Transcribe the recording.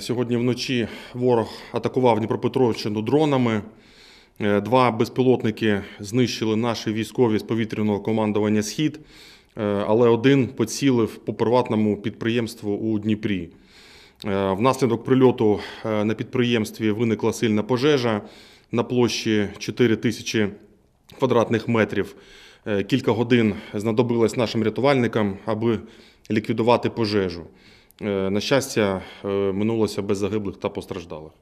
Сьогодні вночі ворог атакував Дніпропетровщину дронами. Е, два безпілотники знищили наші військові з повітряного командування Схід, е, але один поцілив по приватному підприємству у Дніпрі. Е, внаслідок прильоту на підприємстві виникла сильна пожежа на площі 4 тисячі квадратних метрів. Кілька годин знадобилось нашим рятувальникам, аби ліквідувати пожежу. Е, на щастя, е, минулося без загиблих та постраждалих.